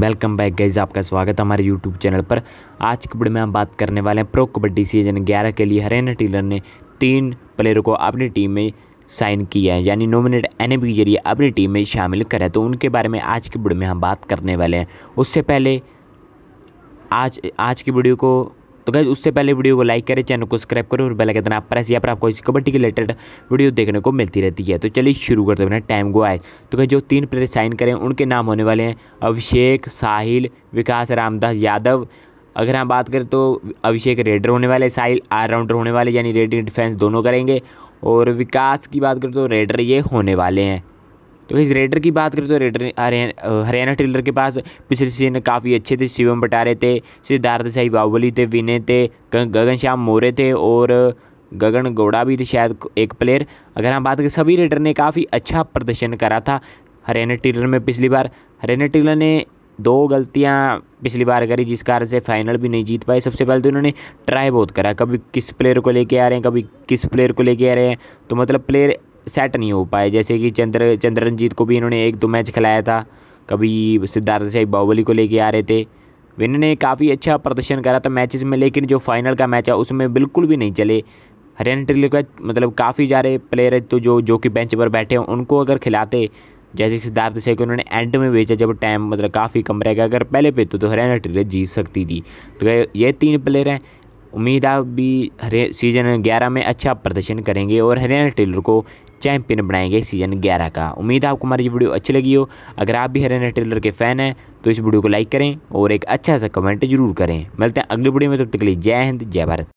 welcome back guys आपका स्वागत है हमारे यूट्यूब चैनल पर आज की वीडियो में हम बात करने वाले हैं प्रो कबड्डी सीजन ग्यारह के लिए हरियाणा टीलर ने तीन प्लेयरों को अपनी टीम में साइन किया है यानी नॉमिनेट एन के जरिए अपनी टीम में शामिल करें तो उनके बारे में आज की वीडियो में हम बात करने वाले हैं उससे पहले आज आज की वीडियो को तो गैस उससे पहले वीडियो को लाइक करें चैनल को सब्सक्राइब करें और बेल आइकन आप प्रेस या पर आपको इस कबड्डी के रिलेटेड वीडियो देखने को मिलती रहती है तो चलिए शुरू करते हैं टाइम गो आए तो गैस जो तीन प्लेयर साइन करें उनके नाम होने वाले हैं अभिषेक साहिल विकास रामदास यादव अगर हम बात करें तो अभिषेक रेडर होने वाले साहिल ऑलराउंडर होने वाले यानी रेडिंग डिफेंस दोनों करेंगे और विकास की बात करें तो रेडर ये होने वाले हैं तो इस रेडर की बात करें तो रेडर हरियाणा टेलर के पास पिछले सीजन काफ़ी अच्छे थे शिवम बटारे थे सिद्धार्थ साई बाहुबली थे विनय थे गगन श्याम मोरे थे और गगन गौड़ा भी थे शायद एक प्लेयर अगर हम बात करें सभी रेडर ने काफ़ी अच्छा प्रदर्शन करा था हरियाणा टेलर में पिछली बार हरियाणा टेलर ने दो गलतियां पिछली बार करी जिस कारण से फाइनल भी नहीं जीत पाए सबसे पहले तो इन्होंने ट्राई बहुत करा कभी किस प्लेयर को लेके आ रहे हैं कभी किस प्लेयर को लेके आ रहे हैं तो मतलब प्लेयर सेट नहीं हो पाए जैसे कि चंद्र चंद्रनजीत को भी इन्होंने एक दो मैच खिलाया था कभी सिद्धार्थ शाही बाहुबली को लेके आ रहे थे इन्होंने काफ़ी अच्छा प्रदर्शन करा था मैचेस में लेकिन जो फाइनल का मैच है उसमें बिल्कुल भी नहीं चले हरियाणा टीम का मतलब काफ़ी सारे प्लेयर है तो जो जो कि बेंच पर बैठे हैं उनको अगर खिलाते जैसे सिद्धार्थ को उन्होंने एंड में बेचा जब टाइम मतलब काफ़ी कम रहेगा अगर पहले पे तो, तो, हरियाणा टीम जीत सकती थी तो ये तीन प्लेयर हैं उम्मीद आप भी हरे सीज़न ग्यारह में अच्छा प्रदर्शन करेंगे और हरियाणा टेलर को चैंपियन बनाएंगे सीज़न ग्यारह का उम्मीद आपको हमारी ये वीडियो अच्छी लगी हो अगर आप भी हरियाणा टेलर के फ़ैन हैं तो इस वीडियो को लाइक करें और एक अच्छा सा कमेंट जरूर करें मिलते हैं अगली वीडियो में तब तो तक के लिए जय हिंद जय भारत